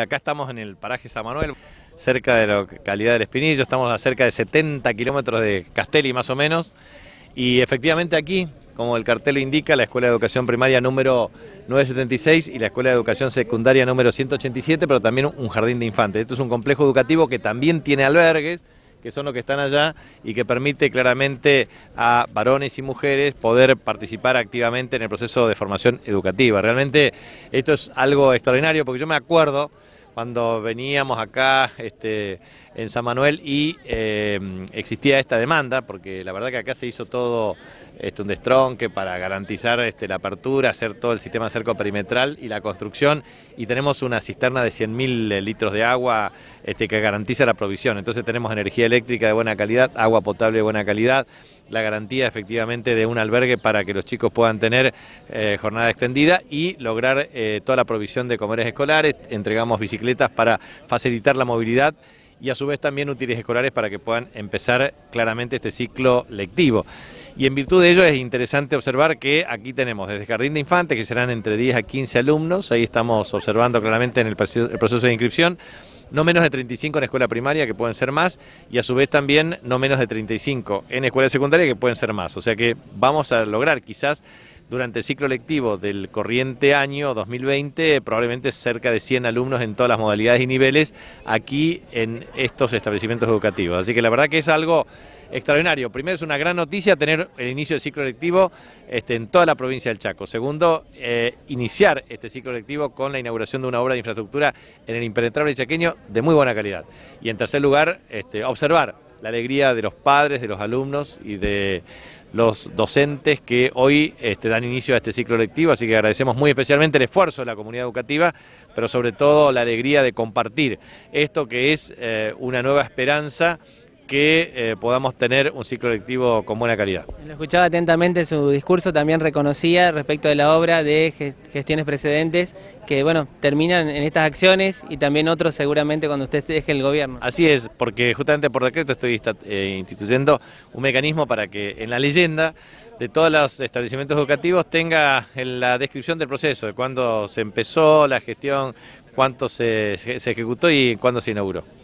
Acá estamos en el paraje San Manuel, cerca de la localidad del Espinillo, estamos a cerca de 70 kilómetros de Castelli más o menos, y efectivamente aquí, como el cartel indica, la Escuela de Educación Primaria número 976 y la Escuela de Educación Secundaria número 187, pero también un jardín de infantes. Esto es un complejo educativo que también tiene albergues, que son los que están allá y que permite claramente a varones y mujeres poder participar activamente en el proceso de formación educativa. Realmente esto es algo extraordinario porque yo me acuerdo cuando veníamos acá este, en San Manuel y em, existía esta demanda, porque la verdad que acá se hizo todo este, un destronque para garantizar este, la apertura, hacer todo el sistema cerco perimetral y la construcción, y tenemos una cisterna de 100.000 eh, litros de agua que garantiza la provisión, entonces tenemos energía eléctrica de buena calidad, agua potable de buena calidad, la garantía efectivamente de un albergue para que los chicos puedan tener eh, jornada extendida y lograr eh, toda la provisión de comedores escolares. Entregamos bicicletas para facilitar la movilidad y a su vez también útiles escolares para que puedan empezar claramente este ciclo lectivo. Y en virtud de ello es interesante observar que aquí tenemos desde Jardín de Infantes, que serán entre 10 a 15 alumnos, ahí estamos observando claramente en el proceso de inscripción, no menos de 35 en escuela primaria, que pueden ser más, y a su vez también no menos de 35 en escuela secundaria, que pueden ser más. O sea que vamos a lograr quizás durante el ciclo lectivo del corriente año 2020, probablemente cerca de 100 alumnos en todas las modalidades y niveles aquí en estos establecimientos educativos. Así que la verdad que es algo extraordinario. Primero, es una gran noticia tener el inicio del ciclo lectivo este, en toda la provincia del Chaco. Segundo, eh, iniciar este ciclo lectivo con la inauguración de una obra de infraestructura en el impenetrable chaqueño de muy buena calidad. Y en tercer lugar, este, observar la alegría de los padres, de los alumnos y de los docentes que hoy este, dan inicio a este ciclo lectivo, así que agradecemos muy especialmente el esfuerzo de la comunidad educativa, pero sobre todo la alegría de compartir esto que es eh, una nueva esperanza que eh, podamos tener un ciclo lectivo con buena calidad. Lo escuchaba atentamente, su discurso también reconocía respecto de la obra de gestiones precedentes que bueno, terminan en estas acciones y también otros seguramente cuando usted deje el gobierno. Así es, porque justamente por decreto estoy eh, instituyendo un mecanismo para que en la leyenda de todos los establecimientos educativos tenga en la descripción del proceso, de cuándo se empezó la gestión, cuánto se, se ejecutó y cuándo se inauguró.